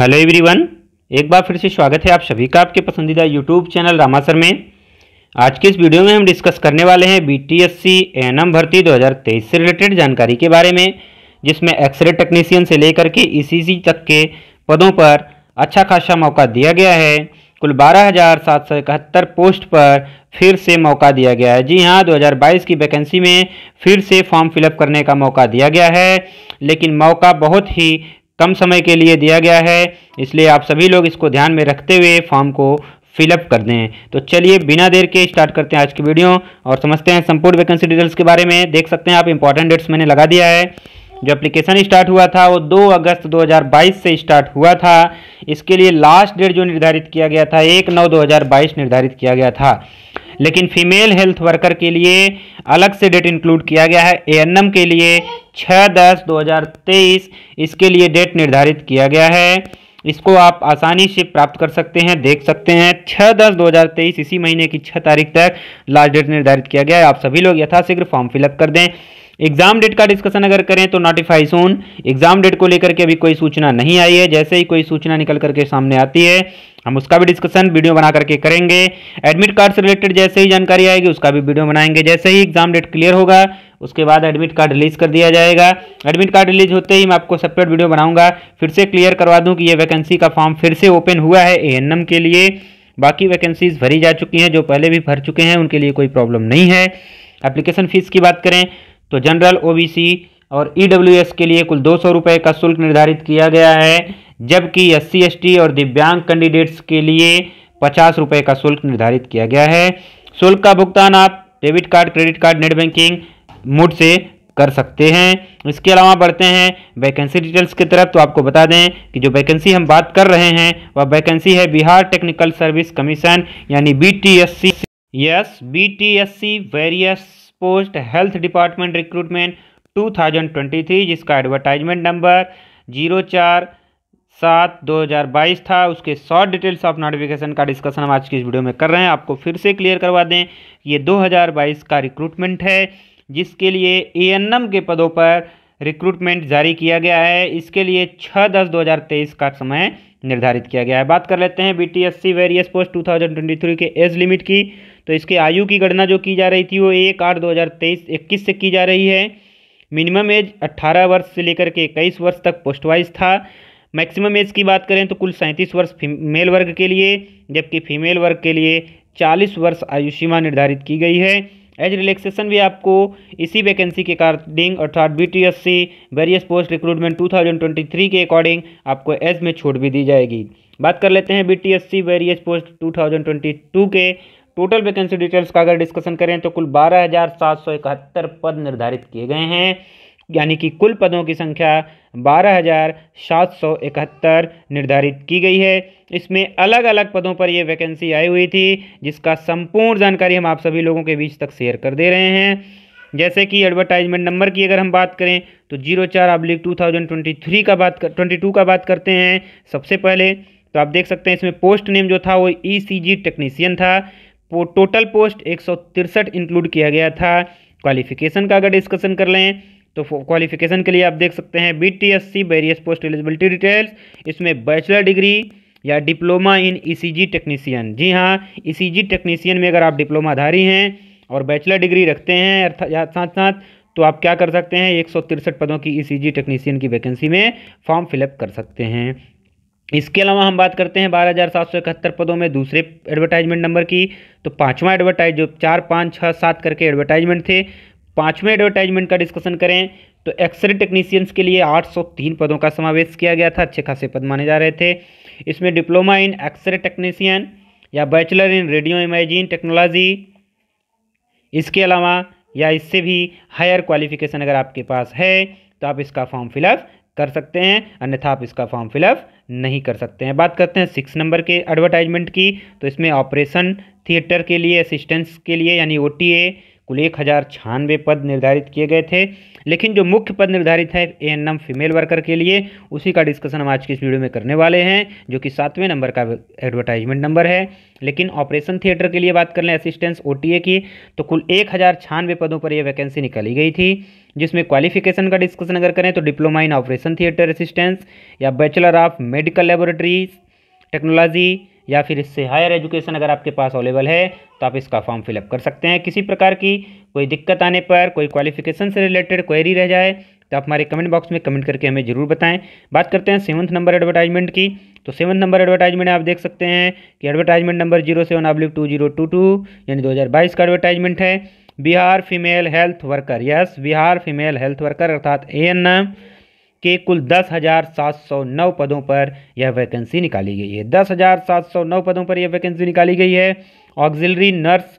hello everyone एक बार फिर से स्वागत है आप सभी का आपके पसंदीदा यूट्यूब चैनल रामासर में आज के इस वीडियो में हम डिस्कस करने वाले हैं B T S C N M भर्ती 2023 से रिलेटेड जानकारी के बारे में जिसमें एक्सरे टेक्नीशियन से लेकर के ई सी सी तक के पदों पर अच्छा खासा मौका दिया गया है कुल बारह हज़ार सात सौ इकहत्तर पोस्ट पर फिर से मौका दिया गया है जी हाँ 2022 की वैकेंसी में फिर से फॉर्म फिलअप करने का मौका दिया गया है लेकिन मौका बहुत ही कम समय के लिए दिया गया है इसलिए आप सभी लोग इसको ध्यान में रखते हुए फॉर्म को फिलअप कर दें तो चलिए बिना देर के स्टार्ट करते हैं आज की वीडियो और समझते हैं संपूर्ण वैकेंसी डिटेल्स के बारे में देख सकते हैं आप इंपॉर्टेंट डेट्स मैंने लगा दिया है जो एप्लीकेशन स्टार्ट हुआ था वो 2 अगस्त 2022 से स्टार्ट हुआ था इसके लिए लास्ट डेट जो निर्धारित किया गया था एक नौ दो निर्धारित किया गया था लेकिन फीमेल हेल्थ वर्कर के लिए अलग से डेट इंक्लूड किया गया है एएनएम के लिए छः दस दो हज़ार तेईस इसके लिए डेट निर्धारित किया गया है इसको आप आसानी से प्राप्त कर सकते हैं देख सकते हैं छः दस दो हज़ार तेईस इसी महीने की छः तारीख तक लास्ट डेट निर्धारित किया गया है आप सभी लोग यथाशीघ्र फॉर्म फिलअप कर दें एग्जाम डेट का डिस्कशन अगर करें तो नोटिफाई सोन एग्जाम डेट को लेकर के अभी कोई सूचना नहीं आई है जैसे ही कोई सूचना निकल करके सामने आती है हम उसका भी डिस्कशन वीडियो बना करके करेंगे एडमिट कार्ड से रिलेटेड जैसे ही जानकारी आएगी उसका भी वीडियो बनाएंगे जैसे ही एग्जाम डेट क्लियर होगा उसके बाद एडमिट कार्ड रिलीज कर दिया जाएगा एडमिट कार्ड रिलीज होते ही मैं आपको सेपरेट वीडियो बनाऊंगा फिर से क्लियर करवा दूँ कि ये वैकेंसी का फॉर्म फिर से ओपन हुआ है ए के लिए बाकी वैकेंसीज भरी जा चुकी हैं जो पहले भी भर चुके हैं उनके लिए कोई प्रॉब्लम नहीं है एप्लीकेशन फ़ीस की बात करें तो जनरल ओ और ई e के लिए कुल दो सौ का शुल्क निर्धारित किया गया है जबकि एस सी और दिव्यांग कैंडिडेट्स के लिए पचास रुपये का शुल्क निर्धारित किया गया है शुल्क का भुगतान आप debit card credit card net banking mode से कर सकते हैं इसके अलावा बढ़ते हैं वैकेंसी डिटेल्स की तरफ तो आपको बता दें कि जो वैकेंसी हम बात कर रहे हैं वह वैकेंसी है बिहार टेक्निकल सर्विस कमीशन यानी B T S C yes B T S C various post health department recruitment 2023 जिसका एडवर्टाइजमेंट नंबर जीरो चार सात दो हज़ार बाईस था उसके शॉर्ट डिटेल्स ऑफ नोटिफिकेशन का डिस्कशन हम आज की इस वीडियो में कर रहे हैं आपको फिर से क्लियर करवा दें ये दो हज़ार बाईस का रिक्रूटमेंट है जिसके लिए ए के पदों पर रिक्रूटमेंट जारी किया गया है इसके लिए छः दस दो हज़ार तेईस का समय निर्धारित किया गया है बात कर लेते हैं B T S C various post two thousand twenty three के एज लिमिट की तो इसके आयु की गणना जो की जा रही थी वो एक आठ दो हज़ार तेईस इक्कीस से की जा रही है मिनिमम एज अट्ठारह वर्ष से लेकर के इक्कीस वर्ष तक पोस्ट वाइज था मैक्सिमम एज की बात करें तो कुल सैंतीस वर्ष मेल वर्ग के लिए जबकि फीमेल वर्ग के लिए चालीस वर्ष आयु सीमा निर्धारित की गई है एज रिलैक्सेशन भी आपको इसी वैकेंसी के अकॉर्डिंग अर्थात B T S C various post recruitment 2023 के अकॉर्डिंग आपको एज में छूट भी दी जाएगी बात कर लेते हैं B T S C various post 2022 के टोटल वैकेंसी डिटेल्स का अगर डिस्कशन करें तो कुल बारह हज़ार सात सौ इकहत्तर पद निर्धारित किए गए हैं यानी कि कुल पदों की संख्या बारह हज़ार सात सौ इकहत्तर निर्धारित की गई है इसमें अलग अलग पदों पर यह वैकेंसी आई हुई थी जिसका संपूर्ण जानकारी हम आप सभी लोगों के बीच तक शेयर कर दे रहे हैं जैसे कि एडवर्टाइजमेंट नंबर की अगर हम बात करें तो जीरो चार अब्लिक टू थाउजेंड ट्वेंटी थ्री का बात ट्वेंटी टू का बात करते हैं सबसे पहले तो आप देख सकते हैं इसमें पोस्ट नेम जो था वो ई सी जी टेक्नीसियन था टोटल पोस्ट एक सौ तिरसठ इंक्लूड किया गया था क्वालिफिकेशन का अगर डिस्कशन कर लें तो क्वालिफिकेशन के लिए आप देख सकते हैं B T S C various post eligibility details इसमें बैचलर डिग्री या डिप्लोमा इन ईसीजी टेक्नीसियन जी हाँ ईसीजी e टेक्नीसियन में अगर आप डिप्लोमाधारी हैं और बैचलर डिग्री रखते हैं अर्थात साथ साथ तो आप क्या कर सकते हैं एक पदों की जी e टेक्नीसियन की वैकेंसी में फॉर्म फिलअप कर सकते हैं इसके अलावा हम बात करते हैं बारह हज़ार सात सौ इकहत्तर पदों में दूसरे एडवर्टाइजमेंट नंबर की तो पाँचवा एडवर्टाइज जो चार पाँच छः सात करके एडवर्टाइजमेंट थे पाँचवें एडवर्टाइजमेंट का डिस्कशन करें तो एक्सरे टेक्नीशियंस के लिए 803 पदों का समावेश किया गया था अच्छे खासे पद माने जा रहे थे इसमें डिप्लोमा इन एक्सरे टेक्नीशियन या bachelor in radio imagine technology इसके अलावा या इससे भी हायर क्वालिफिकेशन अगर आपके पास है तो आप इसका फॉर्म फिलअप कर सकते हैं अन्यथा आप इसका फॉर्म फिलअप नहीं कर सकते हैं बात करते हैं सिक्स नंबर के एडवर्टाइजमेंट की तो इसमें ऑपरेशन थिएटर के लिए असिस्टेंस के लिए यानी ओ कुल एक हज़ार छियानवे पद निर्धारित किए गए थे लेकिन जो मुख्य पद निर्धारित है A N M female worker के लिए उसी का डिस्कशन हम आज की इस वीडियो में करने वाले हैं जो कि सातवें नंबर का एडवर्टाइजमेंट नंबर है लेकिन ऑपरेशन थिएटर के लिए बात कर लें असिस्टेंस ओ की तो कुल एक हज़ार पदों पर यह वैकेंसी निकाली गई थी जिसमें क्वालिफिकेशन का डिस्कशन अगर करें तो diploma in operation theatre assistance या bachelor of medical laboratories technology या फिर इससे हायर एजुकेशन अगर आपके पास अवेलेबल है तो आप इसका फॉर्म फिलअप कर सकते हैं किसी प्रकार की कोई दिक्कत आने पर कोई क्वालिफिकेशन से रिलेटेड क्वेरी रह जाए तो आप हमारे कमेंट बॉक्स में कमेंट करके हमें ज़रूर बताएं बात करते हैं सेवन्थ नंबर एडवर्टाइजमेंट की तो सेवन नंबर एडवर्टाइजमेंट आप देख सकते हैं कि advertisement number zero seven oblique two zero two two यानी बाईस का एडवर्टाइजमेंट है Bihar female health worker yes Bihar female health worker अर्थात ए एन के कुल दस हज़ार सात सौ नौ पदों पर यह वैकेंसी निकाली गई है दस हज़ार सात सौ नौ पदों पर यह वैकेंसी निकाली गई है ऑक्जिलरी नर्स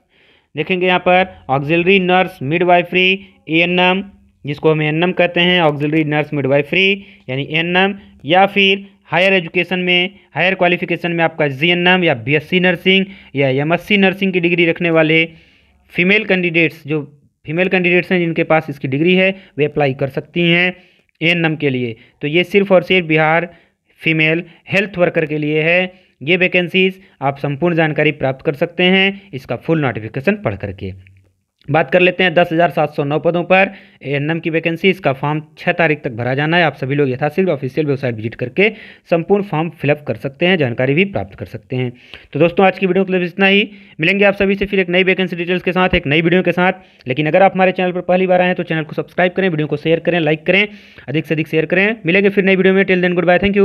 देखेंगे यहाँ पर ऑक्जिलरी नर्स एन एएनएम जिसको हम एम कहते हैं ऑक्जिलरी नर्स मिडवाइफ्री यानी एएनएम या फिर हायर एजुकेशन में हायर क्वालिफिकेशन में आपका जी एन या बीएससी नर्सिंग या एमएससी नर्सिंग की डिग्री रखने वाले फीमेल कैंडिडेट्स जो फीमेल कैंडिडेट्स हैं जिनके पास इसकी डिग्री है वे अप्लाई कर सकती हैं एन नम के लिए तो ये सिर्फ और सिर्फ बिहार फीमेल हेल्थ वर्कर के लिए है ये वैकेंसीज आप संपूर्ण जानकारी प्राप्त कर सकते हैं इसका फुल नोटिफिकेशन पढ़ करके बात कर लेते हैं दस हज़ार सात सौ नौ पदों पर एएनएम की वैकेंसी इसका फॉर्म छः तारीख तक भरा जाना है आप सभी लोग यथाशीघ्र ऑफिशियल वेबसाइट विजिट करके संपूर्ण फॉर्म फिलअप कर सकते हैं जानकारी भी प्राप्त कर सकते हैं तो दोस्तों आज की वीडियो मतलब इतना ही मिलेंगे आप सभी से फिर एक नई वैकेंसी डिटेल्स के साथ एक नई वीडियो के साथ लेकिन अगर आप हमारे चैनल पर पहली बार आए हैं तो चैनल को सब्सक्राइब करें वीडियो को शेयर करें लाइक करें अधिक से अधिक शेयर करें मिलेंगे फिर नई वीडियो में till then goodbye thank you